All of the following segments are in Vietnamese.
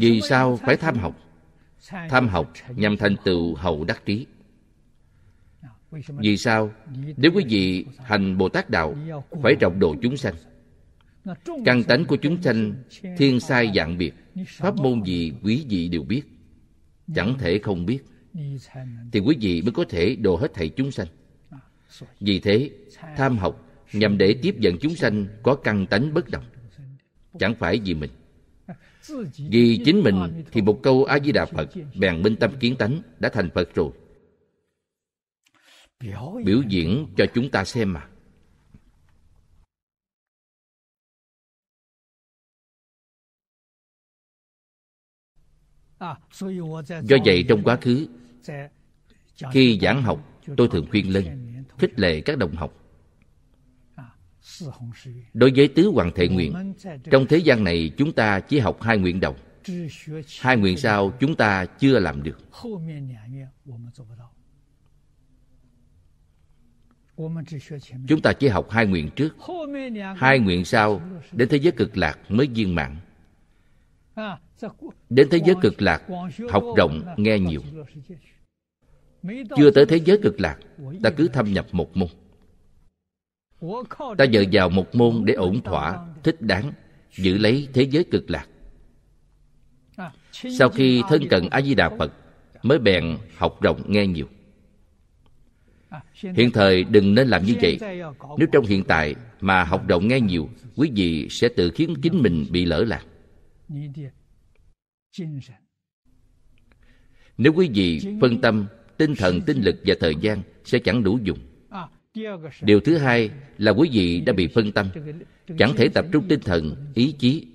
Vì sao phải tham học? Tham học nhằm thành tựu hậu đắc trí. Vì sao? Nếu quý vị hành Bồ Tát Đạo, phải rộng độ chúng sanh. Căn tánh của chúng sanh thiên sai dạng biệt, pháp môn gì quý vị đều biết, chẳng thể không biết. Thì quý vị mới có thể độ hết thầy chúng sanh. Vì thế, tham học nhằm để tiếp dẫn chúng sanh có căn tánh bất đồng, chẳng phải vì mình vì chính mình thì một câu a di đà phật bèn minh tâm kiến tánh đã thành phật rồi biểu diễn cho chúng ta xem mà do vậy trong quá khứ khi giảng học tôi thường khuyên lên khích lệ các đồng học Đối với tứ hoàng thể nguyện, trong thế gian này chúng ta chỉ học hai nguyện đầu. Hai nguyện sau chúng ta chưa làm được. Chúng ta chỉ học hai nguyện trước Hai nguyện sau Đến thế giới cực lạc mới viên mạng à, Đến thế giới cực lạc Học rộng nghe nhiều Chưa tới thế giới cực lạc Ta cứ thâm nhập một môn ta dựa vào một môn để ổn thỏa thích đáng giữ lấy thế giới cực lạc sau khi thân cận a di đà phật mới bèn học rộng nghe nhiều hiện thời đừng nên làm như vậy nếu trong hiện tại mà học rộng nghe nhiều quý vị sẽ tự khiến chính mình bị lỡ lạc nếu quý vị phân tâm tinh thần tinh lực và thời gian sẽ chẳng đủ dùng điều thứ hai là quý vị đã bị phân tâm chẳng thể tập trung tinh thần ý chí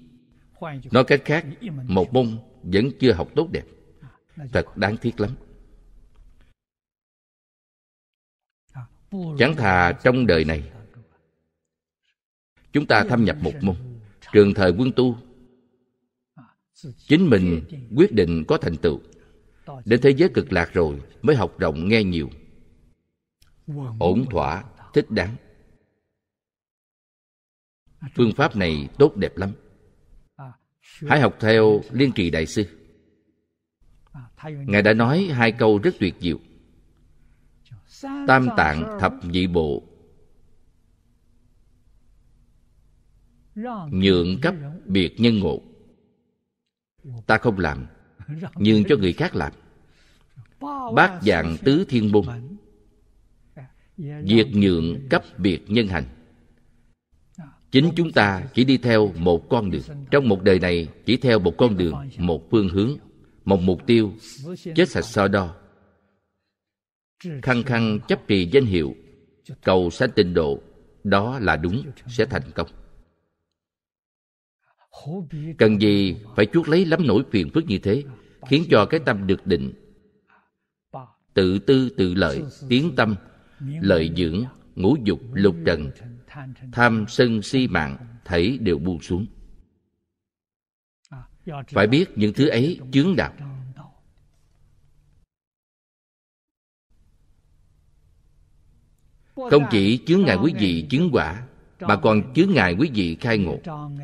nói cách khác một môn vẫn chưa học tốt đẹp thật đáng tiếc lắm chẳng thà trong đời này chúng ta thâm nhập một môn trường thời quân tu chính mình quyết định có thành tựu đến thế giới cực lạc rồi mới học rộng nghe nhiều ổn thỏa thích đáng phương pháp này tốt đẹp lắm hãy học theo liên trì đại sư ngài đã nói hai câu rất tuyệt diệu tam tạng thập nhị bộ nhượng cấp biệt nhân ngộ ta không làm nhường cho người khác làm bát dạng tứ thiên môn Việc nhượng cấp biệt nhân hành Chính chúng ta chỉ đi theo một con đường Trong một đời này chỉ theo một con đường Một phương hướng Một mục tiêu Chết sạch so đo Khăng khăng chấp trì danh hiệu Cầu sanh tịnh độ Đó là đúng sẽ thành công Cần gì phải chuốc lấy lắm nỗi phiền phức như thế Khiến cho cái tâm được định Tự tư tự lợi Tiến tâm lợi dưỡng ngũ dục lục trần tham sân si mạng thấy đều buông xuống phải biết những thứ ấy chướng đạo không chỉ chướng ngại quý vị chứng quả mà còn chướng ngại quý vị khai ngộ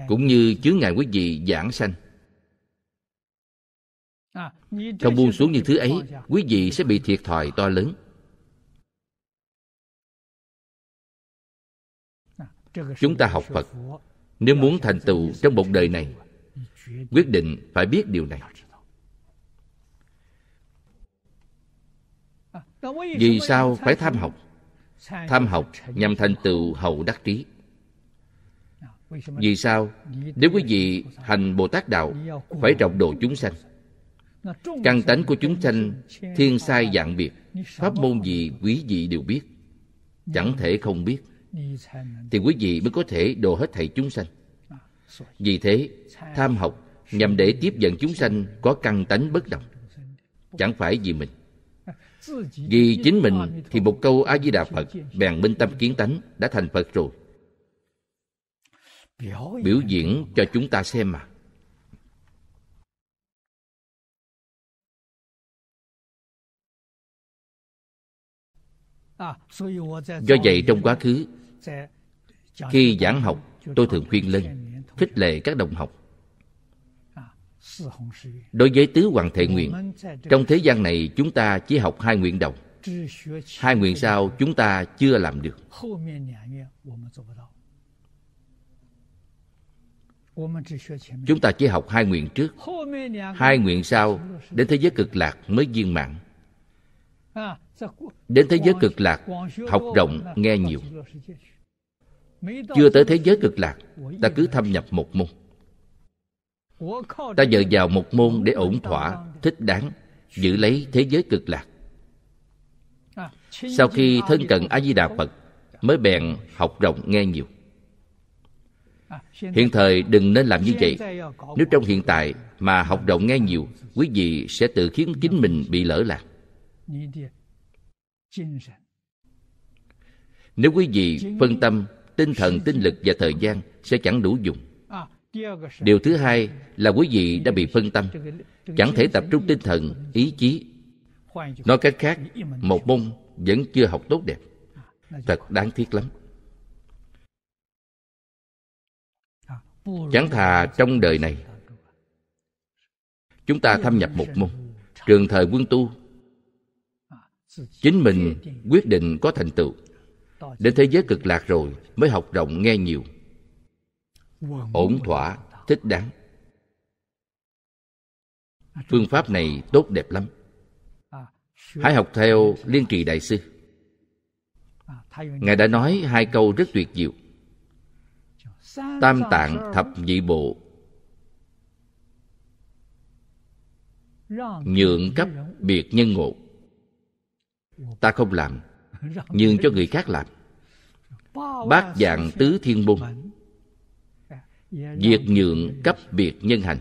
cũng như chướng ngại quý vị giảng sanh không buông xuống những thứ ấy quý vị sẽ bị thiệt thòi to lớn chúng ta học phật nếu muốn thành tựu trong một đời này quyết định phải biết điều này vì sao phải tham học tham học nhằm thành tựu hậu đắc trí vì sao nếu quý vị hành bồ tát đạo phải rộng độ chúng sanh căn tánh của chúng sanh thiên sai dạng biệt pháp môn gì quý vị đều biết chẳng thể không biết thì quý vị mới có thể độ hết thầy chúng sanh à, vì thế tham học nhằm để tiếp dẫn chúng sanh có căn tánh bất động, chẳng phải vì mình à, vì chính mình thì một câu a di đà phật bèn minh tâm kiến tánh đã thành phật rồi biểu diễn cho chúng ta xem mà à, do vậy trong quá khứ khi giảng học, tôi thường khuyên lên, khích lệ các đồng học. À, Đối với tứ hoàng thể nguyện, trong thế gian này chúng ta chỉ học hai nguyện đầu. Hai nguyện sau chúng ta chưa làm được. Chúng ta chỉ học hai nguyện trước Hai nguyện sau Đến thế giới cực lạc mới viên mãn à, Đến thế giới cực lạc Học rộng nghe nhiều chưa tới thế giới cực lạc ta cứ thâm nhập một môn ta dựa vào một môn để ổn thỏa thích đáng giữ lấy thế giới cực lạc sau khi thân cận a di đà phật mới bèn học rộng nghe nhiều hiện thời đừng nên làm như vậy nếu trong hiện tại mà học rộng nghe nhiều quý vị sẽ tự khiến chính mình bị lỡ lạc nếu quý vị phân tâm tinh thần tinh lực và thời gian sẽ chẳng đủ dùng điều thứ hai là quý vị đã bị phân tâm chẳng thể tập trung tinh thần ý chí nói cách khác một môn vẫn chưa học tốt đẹp thật đáng tiếc lắm chẳng thà trong đời này chúng ta thâm nhập một môn trường thời quân tu chính mình quyết định có thành tựu Đến thế giới cực lạc rồi mới học rộng nghe nhiều Ổn thỏa, thích đáng Phương pháp này tốt đẹp lắm Hãy học theo Liên Trì Đại Sư Ngài đã nói hai câu rất tuyệt diệu Tam tạng thập nhị bộ Nhượng cấp biệt nhân ngộ Ta không làm nhường cho người khác làm bát dạng tứ thiên môn dạ, dạ, việc dạ, nhượng cấp biệt nhân hành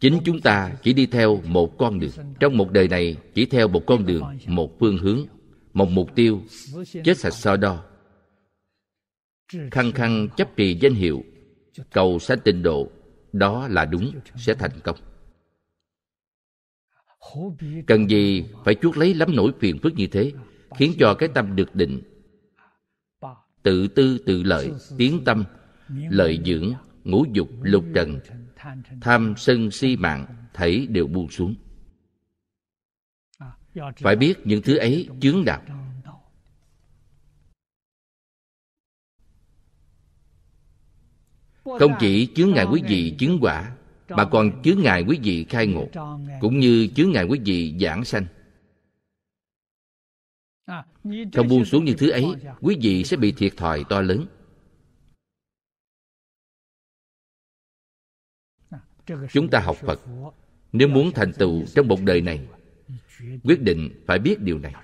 chính chúng ta chỉ đi theo một con đường trong một đời này chỉ theo một con đường một phương hướng một mục tiêu chết sạch so đo khăng khăng chấp trì danh hiệu cầu sanh tịnh độ đó là đúng sẽ thành công cần gì phải chuốc lấy lắm nỗi phiền phức như thế khiến cho cái tâm được định tự tư tự lợi tiến tâm lợi dưỡng ngũ dục lục trần tham sân si mạng thảy đều buông xuống phải biết những thứ ấy chướng đạo không chỉ chướng ngại quý vị chứng quả mà còn chướng ngại quý vị khai ngộ cũng như chướng ngại quý vị giảng sanh không buông xuống những thứ ấy, quý vị sẽ bị thiệt thòi to lớn. Chúng ta học Phật, nếu muốn thành tựu trong một đời này, quyết định phải biết điều này.